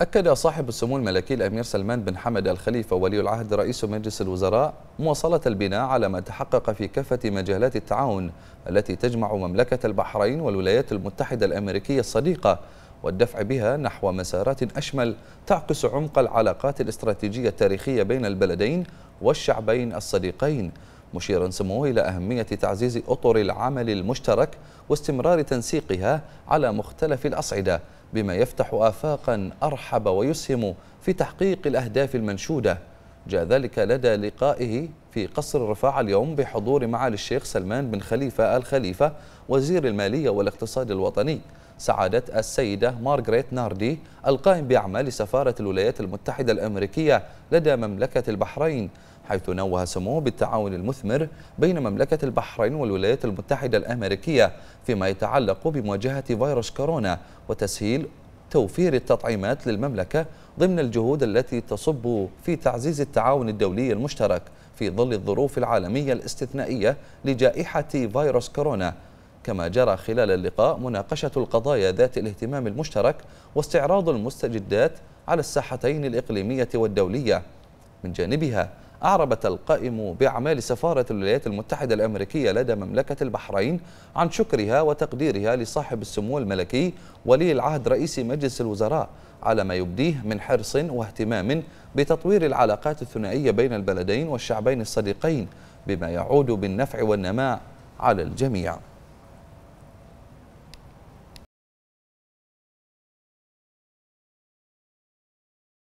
أكد صاحب السمو الملكي الأمير سلمان بن حمد الخليفة ولي العهد رئيس مجلس الوزراء مواصلة البناء على ما تحقق في كافة مجالات التعاون التي تجمع مملكة البحرين والولايات المتحدة الأمريكية الصديقة والدفع بها نحو مسارات أشمل تعكس عمق العلاقات الاستراتيجية التاريخية بين البلدين والشعبين الصديقين مشيرا سموه إلى أهمية تعزيز أطر العمل المشترك واستمرار تنسيقها على مختلف الأصعدة بما يفتح آفاقا أرحب ويسهم في تحقيق الأهداف المنشودة جاء ذلك لدى لقائه في قصر الرفاعة اليوم بحضور معالي الشيخ سلمان بن خليفة الخليفة وزير المالية والاقتصاد الوطني سعادة السيدة مارغريت ناردي القائم بأعمال سفارة الولايات المتحدة الأمريكية لدى مملكة البحرين حيث نوه سموه بالتعاون المثمر بين مملكة البحرين والولايات المتحدة الأمريكية فيما يتعلق بمواجهة فيروس كورونا وتسهيل توفير التطعيمات للمملكة ضمن الجهود التي تصب في تعزيز التعاون الدولي المشترك في ظل الظروف العالمية الاستثنائية لجائحة فيروس كورونا كما جرى خلال اللقاء مناقشة القضايا ذات الاهتمام المشترك واستعراض المستجدات على الساحتين الإقليمية والدولية من جانبها أعربت القائم بأعمال سفارة الولايات المتحدة الأمريكية لدى مملكة البحرين عن شكرها وتقديرها لصاحب السمو الملكي ولي العهد رئيس مجلس الوزراء على ما يبديه من حرص واهتمام بتطوير العلاقات الثنائية بين البلدين والشعبين الصديقين بما يعود بالنفع والنماء على الجميع